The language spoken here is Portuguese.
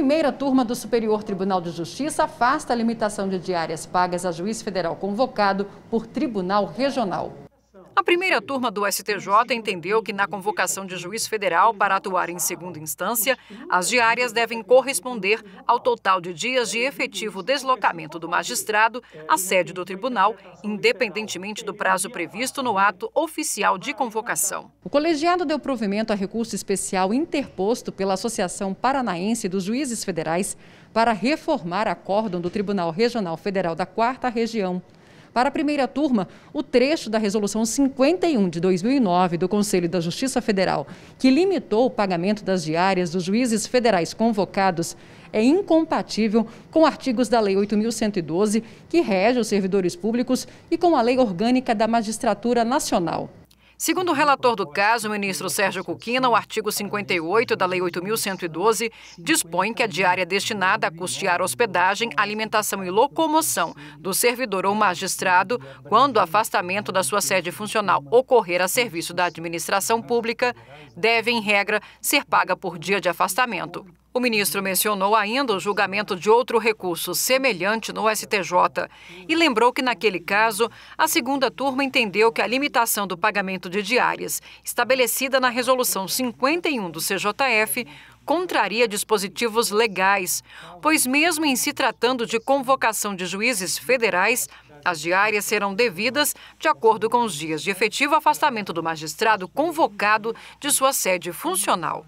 primeira turma do Superior Tribunal de Justiça afasta a limitação de diárias pagas a juiz federal convocado por Tribunal Regional. A primeira turma do STJ entendeu que, na convocação de juiz federal para atuar em segunda instância, as diárias devem corresponder ao total de dias de efetivo deslocamento do magistrado à sede do tribunal, independentemente do prazo previsto no ato oficial de convocação. O colegiado deu provimento a recurso especial interposto pela Associação Paranaense dos Juízes Federais para reformar a acórdão do Tribunal Regional Federal da Quarta Região. Para a primeira turma, o trecho da Resolução 51 de 2009 do Conselho da Justiça Federal, que limitou o pagamento das diárias dos juízes federais convocados, é incompatível com artigos da Lei 8.112, que rege os servidores públicos, e com a Lei Orgânica da Magistratura Nacional. Segundo o relator do caso, o ministro Sérgio Cuquina, o artigo 58 da Lei 8.112 dispõe que a diária destinada a custear hospedagem, alimentação e locomoção do servidor ou magistrado quando o afastamento da sua sede funcional ocorrer a serviço da administração pública deve, em regra, ser paga por dia de afastamento. O ministro mencionou ainda o julgamento de outro recurso semelhante no STJ e lembrou que, naquele caso, a segunda turma entendeu que a limitação do pagamento de diárias, estabelecida na Resolução 51 do CJF, contraria dispositivos legais, pois, mesmo em se tratando de convocação de juízes federais, as diárias serão devidas de acordo com os dias de efetivo afastamento do magistrado convocado de sua sede funcional.